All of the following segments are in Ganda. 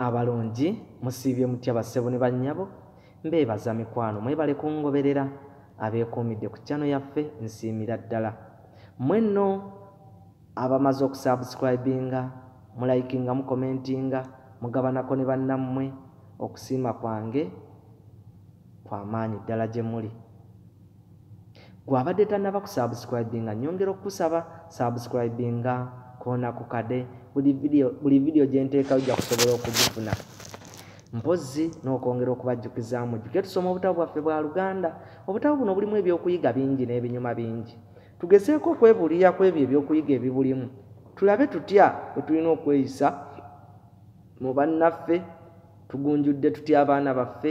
abalungi musiibye mutya bassebo ne bannyabo mbeebaza mikwano mwebale kungoberera abeekuumidde ku kyano yaffe nsiimira ddala mwenno abamaze okusabusikribinga mulaikinga mukomentinga mugabanako ne bannammwe okusiima kwange kwamaanyi ddala gye muli gwabadde tannaba kusabusikribinga nyongera okukusaba sabusikribinga kona ku kade buli vidiyo gyenteeka ojja kusobola okugifuna mpozi n'okwongera okubajjukizaamu jjuke tusoma obutabo bwaffe bwa luganda obutabo buno bulimu ebyokuyiga bingi n'ebinyuma bingi tugezeeko okwebuulirya ku ebyo ebyokuyiga ebibulimu tulabe tutya bwe tulina okweyisa mu bannaffe tugunjudde tutya abaana baffe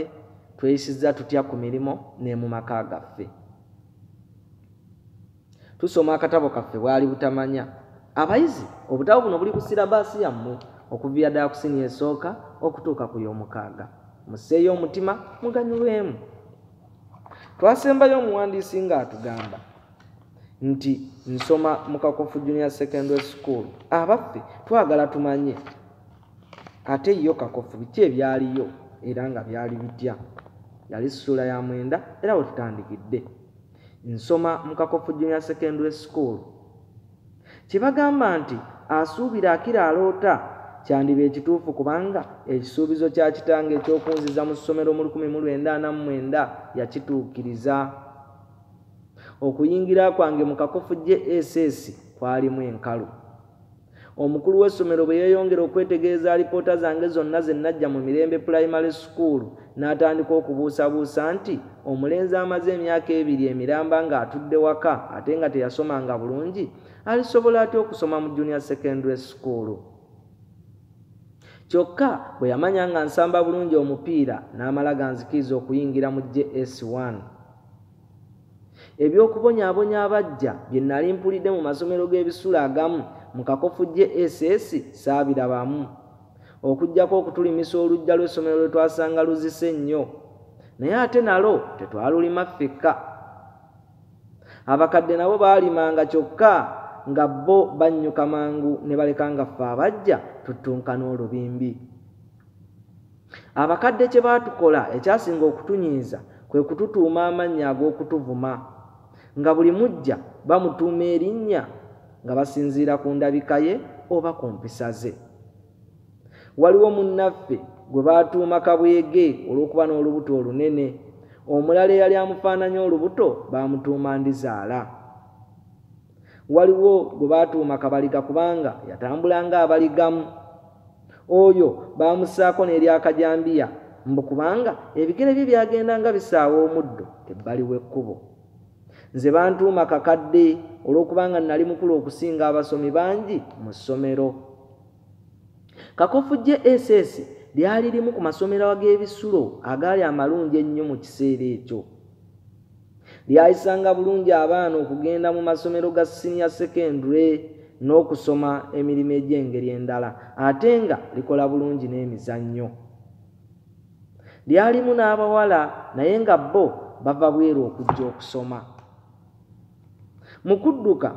tweyisizza tutya ku mirimu ne mu maka gaffe tusoma akatabo kaffe bwali butamanya abayizi obutabo buno buli kusira baasi yammwe okuviira ddala kusiniya esooka okutuuka ku yomukaaga museeyo omutima muganyulwemu twasembayo omuwandiisi ng'atugamba nti nsoma mu kakofu junior secondary school abaffe twagala tumanye ate yo kakofu biki ebyaliyo era nga byali bitya yali ssuula ya mwenda era we tutandikidde nsoma mu kakofu junior secondary school kye bagamba nti asuubira akira aloota kyandiba ekituufu kubanga ekisuubizo kya kitanga ekyokunziza mu ssomero mu 1999 yakituukiriza okuyingira kwange mu kakofu gye ss kwalimu enkalu omukulu w'essomero bwe yeeyongera okwetegeeza alipoota zange zonna zennajja mu mirembe pulayimale sukuulu n'atandika okubuusabuusa nti omulenzi amaze emyaka ebiri emiramba ng'atudde waka ate nga teyasomanga bulungi alisobola atya okusoma mu junior secondary school kyokka bwe yamanya nga nsamba bulungi omupiira n'amala ganzikiriza okuyingira mu js1 ebyokubonyaabonya abajja bye nali mpulidde mu masomero g'ebisula agamu mu kakofu jss saabirabamu okugjako okutulimisa oluggya lw'essomero lwe twasanga luzise nnyo naye ate nalo tetwalulima ffekka abakadde nabo baalimanga kyokka nga bo banyuka mangu ne baleka nga ffe abajja tutunkana olubimbi abakadde kye baatukola ekyasinga okutunyiiza kwe kututuuma amannya ag'okutuvuma nga buli mujja bamutuuma erinnya nga basinziira ku ndabika ye oba ku mpisa ze waliwo munnaffe gwe baatuuma kabwege olw'okuba n'olubuto olunene omulala eyali amufaananya olubuto baamutuuma ndizaala waliwo gwe batuuma kabaliga kubanga yatambulanga abaligamu oyo bamusaako n'eryakajambiya mbu kubanga ebigere bye byagenda nga bisaawa omuddo ebbali w'ekkubo nze bantuuma kakadde olw'okubanga nali mukulu okusinga abasomi bangi mu ssomero kakofu gye ss lyali limu ku masomero ag'ebisulo agaali amalungi ennyo mu kiseera ekyo lyayisanga bulungi abaana okugenda mu masomero ga siniya sekendure n'okusoma emirimu egy'engeri endala ate nga likola bulungi n'emizannyo lyalimu n'abawala naye nga bo bava bwera okujja okusoma mu kudduka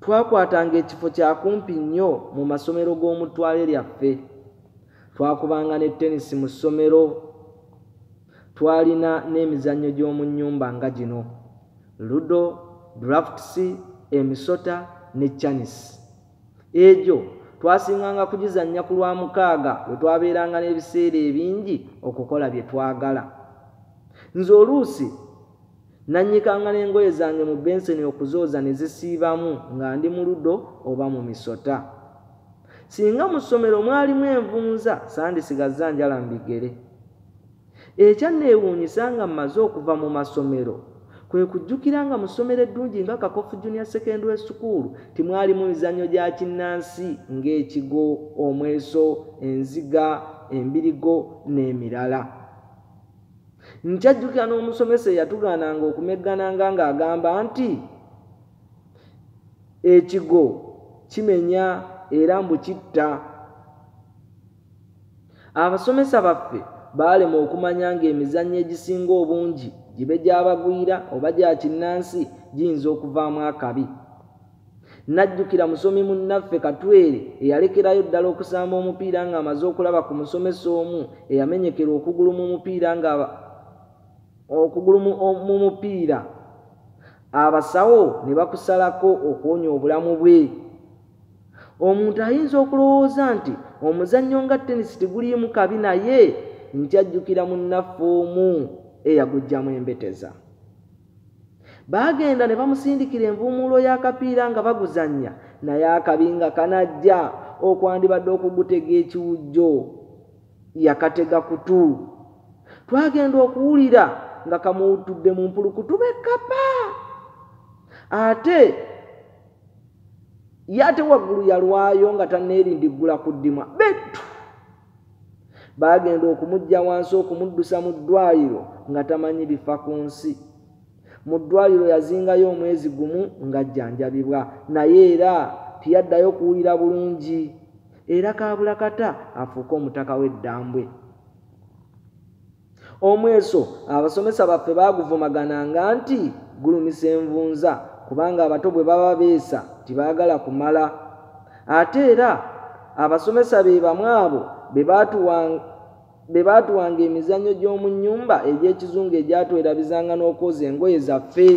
twakwatanga ekifo kya kumpi nnyo mu masomero g'omutwale lyaffe twakubanga ne tenisi mu ssomero twalina n'emizannyo gy'omu nnyumba nga gino ludo drafts emisota ne chanis egyo twasinganga kugizannya ku lwa mukaaga lwe twabeeranga n'ebiseera ebingi okukola bye twagala nze oluusi nannyikanga n'engoye zange mu benseni okuzooza ne zisiibamu nga ndi mu ludo oba mu misota singa mu ssomero mwalimu envunza sandisigazza njala mu bigere ekyanneewuunyisa nga mmaze okuva mu masomero kwe kujjukira nga mu ssomero eddungi nga kakofu junior secondary school timwalimu mizannyo gya kinnansi ng'ekigo omweso enziga embirigo n'emirala nkyajjukira n'omusomesa eyatugaananga okumeggananga ng'agamba nti ekigo kimenya era mbu kitta abasomesa baffe baalema okumanya ngaemizannyo egisinga obungi gibe gyabagwira oba gyakinnansi giyinza okuvaamu akabi najjukira musomi munnaffe katwere eyalekerayo ddala okusamba omupiira ng'amaze okulaba ku musomesa omu eyamenyekera okugulu mu mupiira abasawo ne bakusalako okuwonya obulamu bwe omuntu ayinza okulowooza nti omuzannyo nga tenisi tiguliimu kabi naye nti ajjukira munnaffe omu eyaguggyamu embeteza baagenda ne bamusindikira envuumuulo y'akapiira nga baguzannya naye akabinga kanajja okwandibadde okugutega ekiwujjo yakatega kutu twagenda okuwulira nga kamuwutudde mu mpulukutuba ekkapa ate ye ate waggulu yalwayo nga tanneerindiggula ku ddimwa bettu baagenda okumujja wansi okumuddusa mu ddwaliro nga tamanyi bifa ku nsi mu ddwaliro yazingayo omwezi gumu nga jjanjabibwa naye era tiyaddayo kuwulira bulungi era kabulakata afuuke omutaka w'eddambwe omweso abasomesa baffe baaguvumagananga nti gulumisa envunza kubanga abato bwe baba beesa tibaagala kumala ate era abasomesa be bamu abo be baatuwanga emizannyo gy'omu nnyumba egy'ekizungu egyatwerabizanga n'okwoza engoye zaffe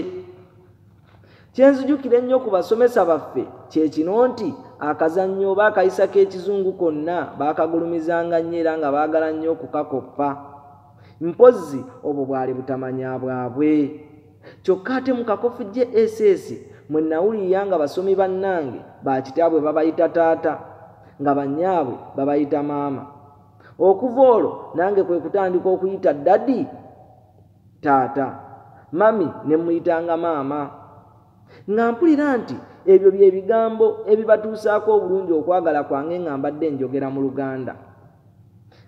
kyenzijukira ennyo ku basomesa baffe kye kino nti akazannyo oba akayisa k'ekizungu konna baakagulumizanga nnyo era nga baagala nnyo okukakoppa mpozzi obwo bwali butamanya bwabwe kyokka ate mu kakofu gye ss mwe nawuliya nga basomi bannange bakitaabwe babayita taata nga bannyaabwe babayita maama okuva olwo nange kwe kutandika okuyita daddi taata mami ne muyitanga maama nga mpulira nti ebyo bye bigambo ebibatuusaako obulungi okwagala kwange nga mbadde njogera mu luganda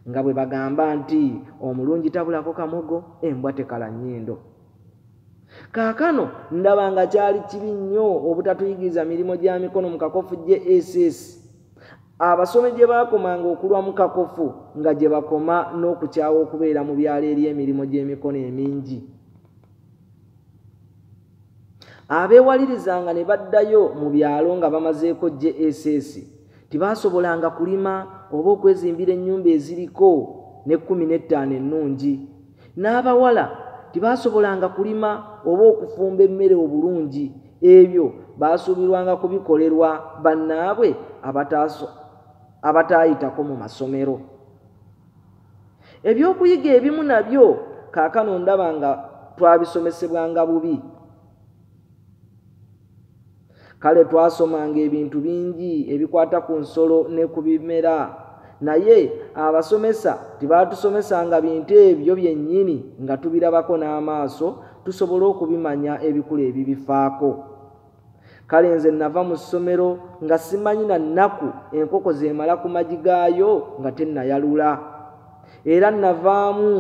nga bwe bagamba nti omulungi tabulako kamogo embwa tekala nnyindo kaakano ndaba nga kyali kibi nnyo obutatuyigiriza mirimu gya mikono mu kakofu gye ss abasomi gye baakomanga okulwa mu kakofu nga gye bakoma n'okukyawa okubeera mu byalo eri emirimu gy'emikono emingi abeewalirizanga ne baddayo mu byalo nga bamazeeko jss tibaasobolanga kulima oba okwezimbira ennyumba eziriko ne kumi n'ettaano ennungi n'abawala tibaasobolanga kulima oba okufumba emmere obulungi ebyo baasuubirwanga kubikolerwa bannaabwe abataayitako mu masomero ebyokuyiga ebimu nabyo kaakano ndaba nga twabisomesebwanga bubi kale twasomanga ebintu bingi ebikwata ku nsolo ne ku bimera naye abasomesa tebaatusomesanga bintu ebyo byennyini nga tubirabako n'amaaso tusobole okubimanya ebikulu ebibifaako kale nze nava mu ssomero nga simanyi na nnaku enkoko zemala ku magi gaayo nga tennayalula era navaamu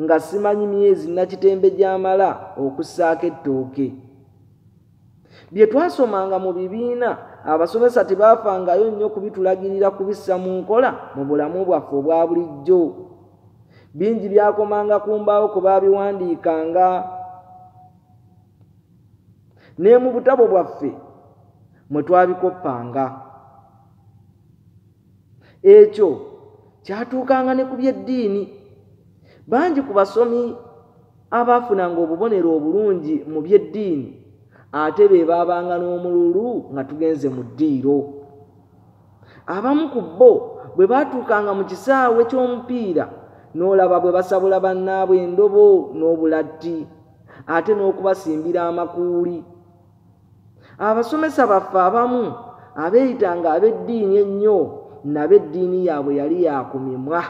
nga simanyi myezi nakitembe gyamala okussaako ettooke bye twasomanga mu bibiina abasomesa tebaafangayo nnyo kubitulagirira kubissa mu nkola mu bulamu bwaffe obwa bulijjo bingi byakomanga ku mbaawo kwe baabiwandiikanga nemu butabo bwaffe mwetwabikoppanga ekyo kyatuukanga ne ku byeddiini bangi ku basomi abaafunanga obubonero obulungi mu byeddiini ate be baabanga n'omululu nga tugenze mu ddiiro abamu ku bo bwe baatuukanga mu kisaawe ky'omupiira n'olaba bwe basabula bannaabwe endobo n'obulatti ate n'okubasimbira amakuuli abasomesa baffe abamu abeeyitanga ab'eddiini ennyo nab'eddiini yaabwe yali yakumimwa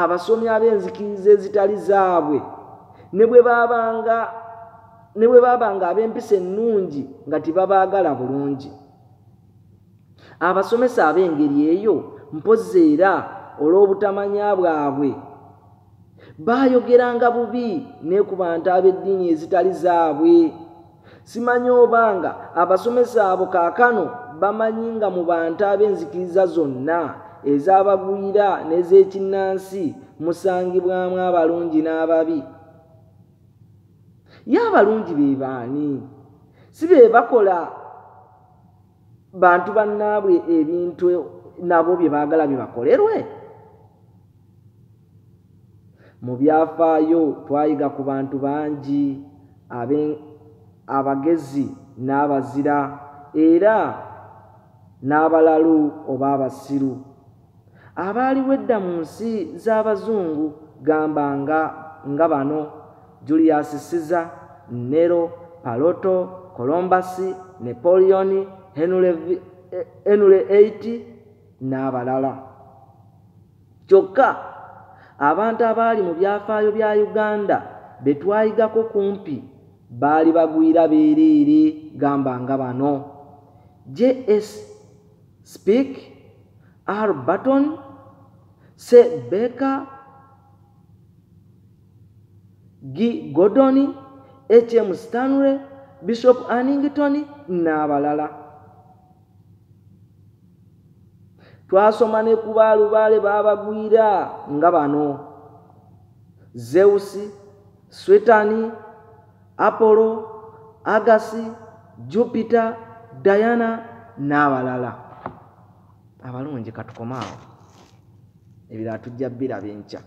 abasomi ab'enzikiriza ezitali zaabwe ne bwe baabanga ab'empisa ennungi nga tebabaagala bulungi abasomesa ab'engeri eyo mpozi era olw'obutamanya bwabwe baayogeranga bubi neekuba nti ab'eddiini ezitali zaabwe simanya obanga abasomesa abo kaakano bamanyi nga mu bantu ab'enzikiriza zonna ez'abagwira n'ez'ekinnansi musangibwamu abalungi n'ababi ye abalungi be baani si be bakola bantu bannaabwe ebintu nabo bye baagala byebakolerwe mu byafaayo twayiga ku bantu bangi abagezi n'abazira era n'abalalu oba abasiru abaaliwo edda mu nsi z'abazungu gamba nga nga bano julius siza nero paloto kolombasi nepoleoni henule 8 n'abalala kyokka abantu abaali mu byafaayo bya uganda betwayigako kumpi baali bagwira biriiri gamba nga bano js speak r button s beka g gordon hm stanley bishop anington n'abalala twasoma ne ku baalubaale baabagwira nga bano zeusi switani Apollo, Agassi, Jupiter, Diana n'abalala abalungi katukomaawo ebirala tujja bbira b'enkya